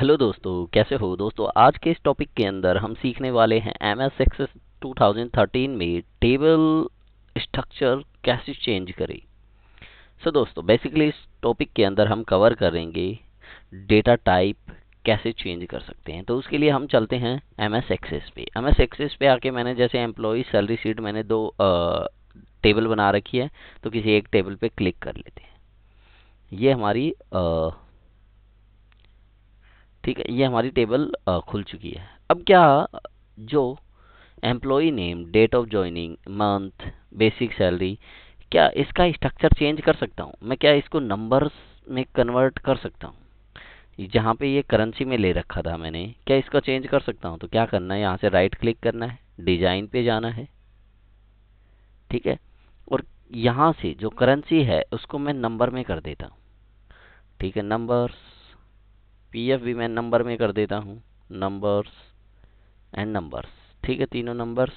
Hello दोस्तों कैसे हो दोस्तों आज के इस टॉपिक के अंदर हम सीखने वाले हैं एम एस एक्सेस टू में टेबल स्ट्रक्चर कैसे चेंज करें सो so, दोस्तों बेसिकली इस टॉपिक के अंदर हम कवर करेंगे डेटा टाइप कैसे चेंज कर सकते हैं तो उसके लिए हम चलते हैं एम एस एक्सेस पे एम एस एक्सेस पे आके मैंने जैसे एम्प्लॉय सैलरी सीट मैंने दो टेबल बना रखी है तो किसी एक टेबल पर क्लिक कर लेते हैं ये हमारी आ, ठीक है ये हमारी टेबल खुल चुकी है अब क्या जो employee name date of joining month basic salary क्या इसका स्ट्रक्चर चेंज कर सकता हूँ मैं क्या इसको नंबर्स में कन्वर्ट कर सकता हूँ जहाँ पे ये करेंसी में ले रखा था मैंने क्या इसको चेंज कर सकता हूँ तो क्या करना है यहाँ से राइट क्लिक करना है डिजाइन पे जाना है ठीक है और यहाँ से जो करेंसी है उसको मैं नंबर में कर देता हूँ ठीक है नंबर्स पीएफ भी मैं नंबर में कर देता हूँ नंबर्स एंड नंबर्स ठीक है तीनों नंबर्स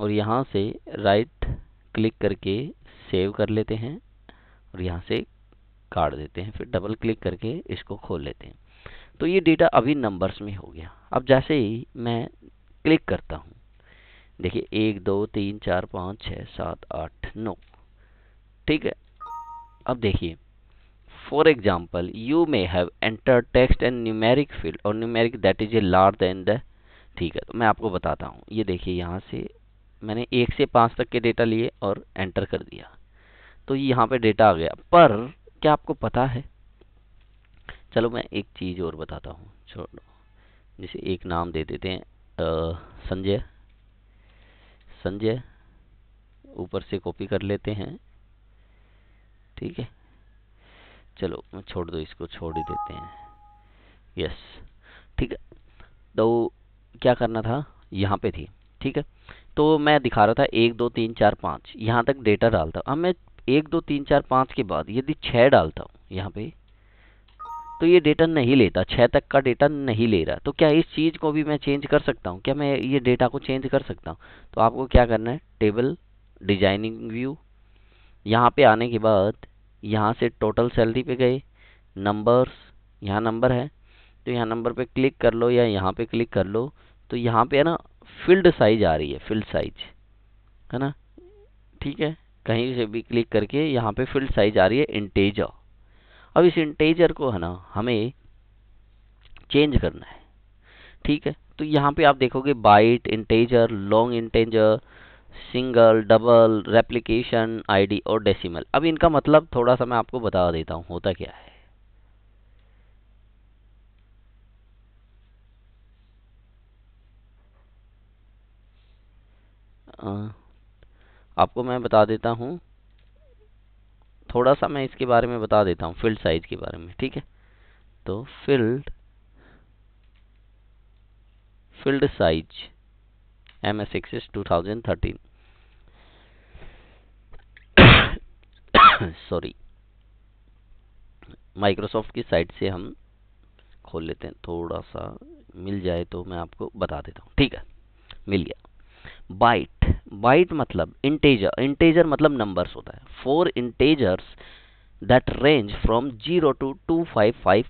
और यहाँ से राइट क्लिक करके सेव कर लेते हैं और यहाँ से काट देते हैं फिर डबल क्लिक करके इसको खोल लेते हैं तो ये डेटा अभी नंबर्स में हो गया अब जैसे ही मैं क्लिक करता हूँ देखिए एक दो तीन चार पाँच छः सात आठ नौ ठीक है अब देखिए for example you may have enter text and numeric field और numeric that is a large than the ठीक है तो मैं आपको बताता हूँ ये देखिए यहाँ से मैंने एक से पाँच तक के डेटा लिए और एंटर कर दिया तो यहाँ पे डेटा आ गया पर क्या आपको पता है चलो मैं एक चीज़ और बताता हूँ छोड़ो जैसे एक नाम दे देते हैं संजय संजय ऊपर से कॉपी कर लेते हैं ठीक है चलो छोड़ दो इसको छोड़ ही देते हैं यस ठीक है तो क्या करना था यहाँ पे थी ठीक है तो मैं दिखा रहा था एक दो तीन चार पाँच यहाँ तक डेटा डालता अब मैं एक दो तीन चार पाँच के बाद यदि छः डालता हूँ यहाँ पे तो ये डेटा नहीं लेता छः तक का डेटा नहीं ले रहा तो क्या इस चीज़ को भी मैं चेंज कर सकता हूँ क्या मैं ये डेटा को चेंज कर सकता हूँ तो आपको क्या करना है टेबल डिजाइनिंग व्यू यहाँ पे आने के बाद यहाँ से टोटल सैलरी पे गए नंबर्स यहाँ नंबर है तो यहाँ नंबर पे क्लिक कर लो या यहाँ पे क्लिक कर लो तो यहाँ पे है ना फील्ड साइज आ रही है फील्ड साइज है ना ठीक है कहीं से भी क्लिक करके यहाँ पे फील्ड साइज आ रही है इंटेजर अब इस इंटेजर को है ना हमें चेंज करना है ठीक है तो यहाँ पे आप देखोगे byte integer long integer single double replication ID और डेसिमल अब इनका मतलब थोड़ा सा मैं आपको बता देता हूँ होता क्या है आपको मैं बता देता हूँ थोड़ा सा मैं इसके बारे में बता देता हूँ फील्ड साइज के बारे में ठीक है तो field field size MS Access 2013. Sorry Microsoft की साइट से हम खोल लेते हैं थोड़ा सा मिल जाए तो मैं आपको बता देता हूँ ठीक है मिल गया बाइट बाइट मतलब इंटेजर इंटेजर मतलब नंबर्स होता है for integers that range from zero to two five five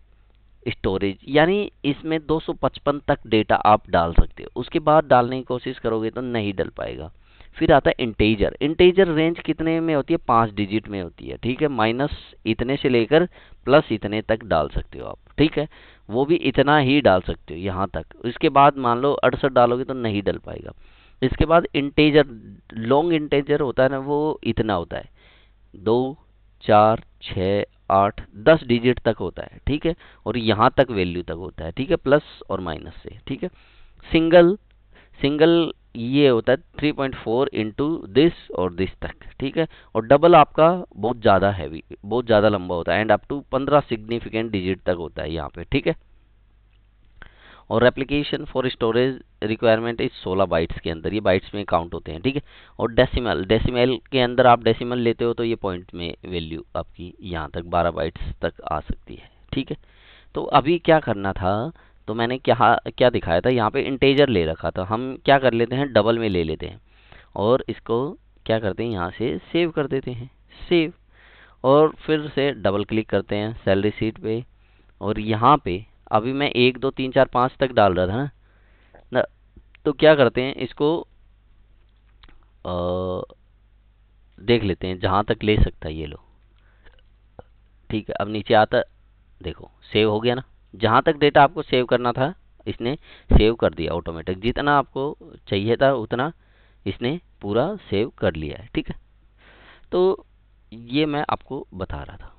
storage यानी इसमें 255 तक डेटा आप डाल सकते हो उसके बाद डालने की कोशिश करोगे तो नहीं डल पाएगा फिर आता है इंटेजर इंटेजर रेंज कितने में होती है पाँच डिजिट में होती है ठीक है माइनस इतने से लेकर प्लस इतने तक डाल सकते हो आप ठीक है वो भी इतना ही डाल सकते हो यहाँ तक इसके बाद मान लो अड़सठ डालोगे तो नहीं डल पाएगा इसके बाद इंटेजर लॉन्ग इंटेजर होता है ना वो इतना होता है दो चार छः आठ दस डिजिट तक होता है ठीक है और यहाँ तक वैल्यू तक होता है ठीक है प्लस और माइनस से ठीक है सिंगल सिंगल ये होता है three point four into this और दिस तक ठीक है और डबल आपका बहुत ज़्यादा हैवी बहुत ज़्यादा लंबा होता है एंड अप टू पंद्रह सिग्निफिकेंट डिजिट तक होता है यहाँ पे ठीक है और application for storage requirement is 16 bytes के अंदर ये बाइट्स में काउंट होते हैं ठीक है और डेसिमल डेसिमल के अंदर आप डेसिमल लेते हो तो ये पॉइंट में वैल्यू आपकी यहाँ तक 12 बाइट्स तक आ सकती है ठीक है तो अभी क्या करना था तो मैंने क्या क्या दिखाया था यहाँ पे इंटेजर ले रखा था हम क्या कर लेते हैं डबल में ले लेते हैं और इसको क्या करते हैं यहाँ से सेव कर देते हैं सेव और फिर से डबल क्लिक करते हैं सैलरी सीट पर और यहाँ पे अभी मैं एक दो तीन चार पाँच तक डाल रहा था ना तो क्या करते हैं इसको आ, देख लेते हैं जहाँ तक ले सकता है ये लो ठीक है अब नीचे आता देखो सेव हो गया ना जहाँ तक डेटा आपको सेव करना था इसने सेव कर दिया ऑटोमेटिक जितना आपको चाहिए था उतना इसने पूरा सेव कर लिया है ठीक है तो ये मैं आपको बता रहा था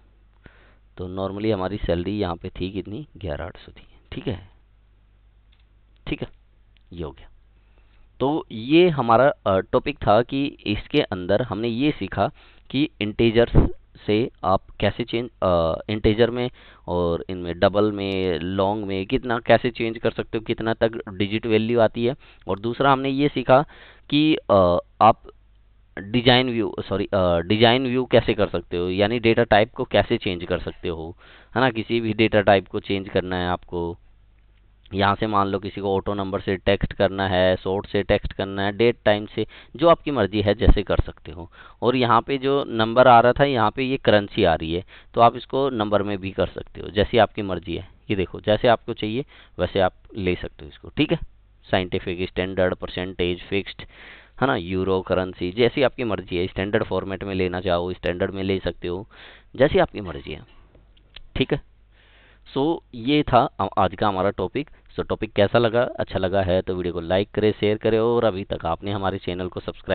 तो नॉर्मली हमारी सैलरी यहाँ पे थी कितनी ग्यारह आठ सौ थी ठीक है ठीक है ये हो गया तो ये हमारा टॉपिक था कि इसके अंदर हमने ये सीखा कि इंटेजर्स से आप कैसे चेंज इंटेजर में और इनमें डबल में लॉन्ग में कितना कैसे चेंज कर सकते हो कितना तक डिजिट वैल्यू आती है और दूसरा हमने ये सीखा कि आ, आप design view sorry design view कैसे कर सकते हो यानी डेटा टाइप को कैसे चेंज कर सकते हो है ना किसी भी डेटा टाइप को चेंज करना है आपको यहाँ से मान लो किसी को ऑटो नंबर से टेक्स्ट करना है शॉर्ट से टेक्स्ट करना है डेट टाइम से जो आपकी मर्जी है जैसे कर सकते हो और यहाँ पे जो नंबर आ रहा था यहाँ पे ये करेंसी आ रही है तो आप इसको नंबर में भी कर सकते हो जैसी आपकी मर्जी है ये देखो जैसे आपको चाहिए वैसे आप ले सकते हो इसको ठीक है साइंटिफिक स्टैंडर्ड परसेंटेज फिक्स्ड है ना यूरो करेंसी जैसी आपकी मर्जी है स्टैंडर्ड फॉर्मेट में लेना चाहो स्टैंडर्ड में ले सकते हो जैसी आपकी मर्जी है ठीक है सो so, ये था आज का हमारा टॉपिक सो so, टॉपिक कैसा लगा अच्छा लगा है तो वीडियो को लाइक करें शेयर करें और अभी तक आपने हमारे चैनल को सब्सक्राइब